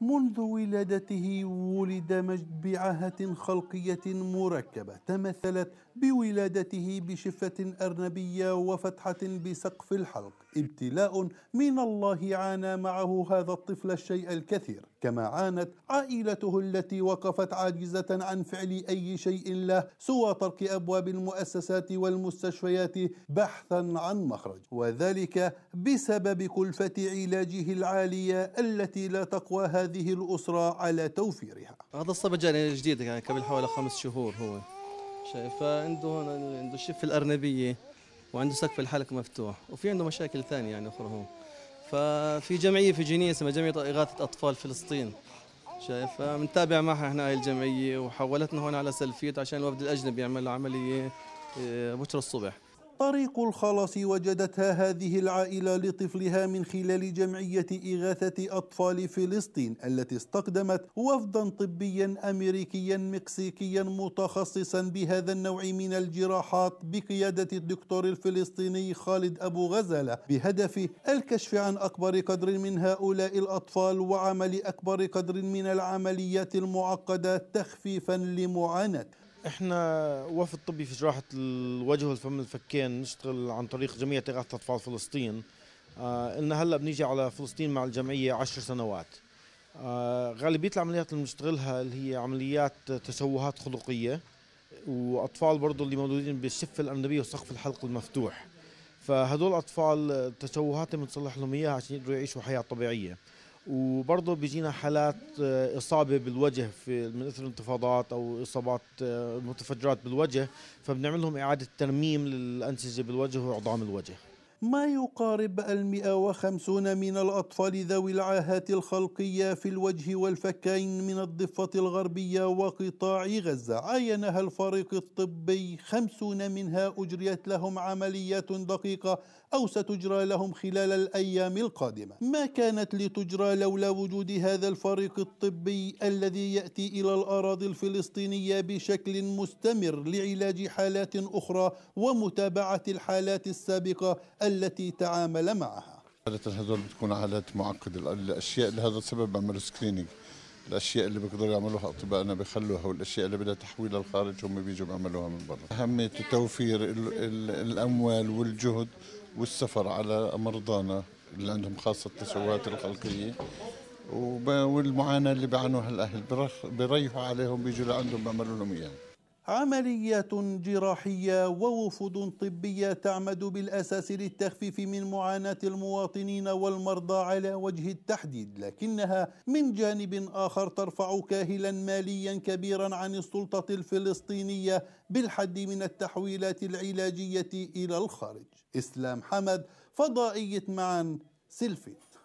منذ ولادته ولد بعاهة خلقية مركبة تمثلت بولادته بشفة أرنبية وفتحة بسقف الحلق ابتلاء من الله عانى معه هذا الطفل الشيء الكثير كما عانت عائلته التي وقفت عاجزة عن فعل أي شيء له سوى طرق أبواب المؤسسات والمستشفيات بحثا عن مخرج وذلك بسبب كلفة علاجه العالية التي لا تقواها هذه الأسرة على توفيرها هذا الصبا جاني جديد يعني قبل حوالي خمس شهور هو شايف عنده هنا عنده شف الأرنبية وعنده سقف الحلق مفتوح وفي عنده مشاكل ثانية يعني أخرى هو ففي جمعية في جنين اسمها جمعية إغاثة أطفال فلسطين شايف بنتابع معها احنا هاي الجمعية وحولتنا هون على سلفيت عشان الوفد الأجنبي يعمل له عملية آه، بكرة الصبح طريق الخلاص وجدتها هذه العائلة لطفلها من خلال جمعية إغاثة أطفال فلسطين التي استقدمت وفدا طبيا أمريكيا مكسيكيا متخصصا بهذا النوع من الجراحات بقيادة الدكتور الفلسطيني خالد أبو غزلة بهدف الكشف عن أكبر قدر من هؤلاء الأطفال وعمل أكبر قدر من العمليات المعقدة تخفيفا لمعاناة احنا وفد طبي في جراحه الوجه والفم الفكين نشتغل عن طريق جمعيه اغاثه اطفال فلسطين آه إلنا هلا بنيجي على فلسطين مع الجمعيه عشر سنوات آه غالبيه العمليات اللي بنشتغلها اللي هي عمليات تشوهات خلقيه واطفال برضه اللي مولودين بالشفه الانبيه وسقف الحلق المفتوح فهدول الاطفال تشوهات بنصلح لهم اياها عشان يقدروا يعيشوا حياه طبيعيه وبرضه بيجينا حالات آه، اصابه بالوجه في من اثر انتفاضات او اصابات آه، متفجرات بالوجه فبنعملهم اعاده ترميم للانسجه بالوجه وعظام الوجه ما يقارب المئة وخمسون من الأطفال ذوي العاهات الخلقية في الوجه والفكين من الضفة الغربية وقطاع غزة عينها الفريق الطبي خمسون منها أجريت لهم عمليات دقيقة أو ستجرى لهم خلال الأيام القادمة ما كانت لتجرى لولا وجود هذا الفريق الطبي الذي يأتي إلى الأراضي الفلسطينية بشكل مستمر لعلاج حالات أخرى ومتابعة الحالات السابقة التي تعامل معها عادة هذول بتكون عادات معقدة الأشياء لهذا السبب بعملوا سكرينينج الاشياء اللي بيقدروا يعملوها اطبائنا بيخلوها والاشياء اللي بدها تحويل للخارج هم بيجوا بيعملوها من برا أهمية توفير الاموال والجهد والسفر على مرضانا اللي عندهم خاصه التسويات الخلقيه والمعاناه اللي بيعانوها الاهل بريحوا عليهم بيجوا لعندهم بيعملوا لهم اياها عمليات جراحية ووفود طبية تعمد بالأساس للتخفيف من معاناة المواطنين والمرضى على وجه التحديد لكنها من جانب آخر ترفع كاهلا ماليا كبيرا عن السلطة الفلسطينية بالحد من التحويلات العلاجية إلى الخارج إسلام حمد فضائية معا سلفيت